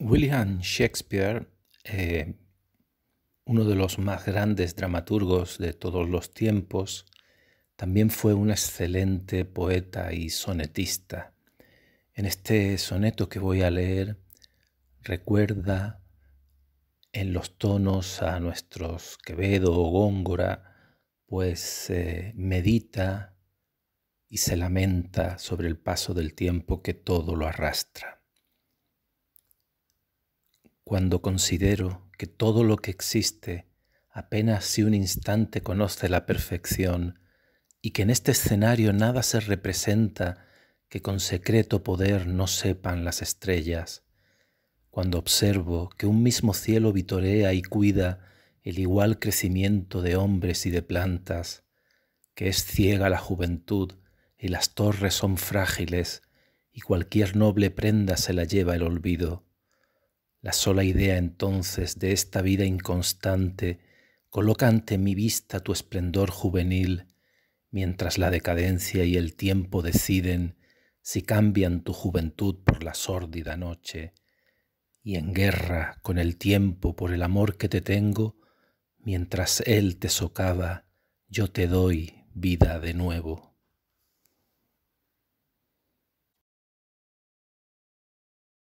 William Shakespeare, eh, uno de los más grandes dramaturgos de todos los tiempos, también fue un excelente poeta y sonetista. En este soneto que voy a leer, recuerda en los tonos a nuestros Quevedo o Góngora, pues eh, medita y se lamenta sobre el paso del tiempo que todo lo arrastra cuando considero que todo lo que existe apenas si un instante conoce la perfección y que en este escenario nada se representa que con secreto poder no sepan las estrellas, cuando observo que un mismo cielo vitorea y cuida el igual crecimiento de hombres y de plantas, que es ciega la juventud y las torres son frágiles y cualquier noble prenda se la lleva el olvido, la sola idea entonces de esta vida inconstante coloca ante mi vista tu esplendor juvenil, mientras la decadencia y el tiempo deciden si cambian tu juventud por la sórdida noche, y en guerra con el tiempo por el amor que te tengo, mientras él te socava, yo te doy vida de nuevo.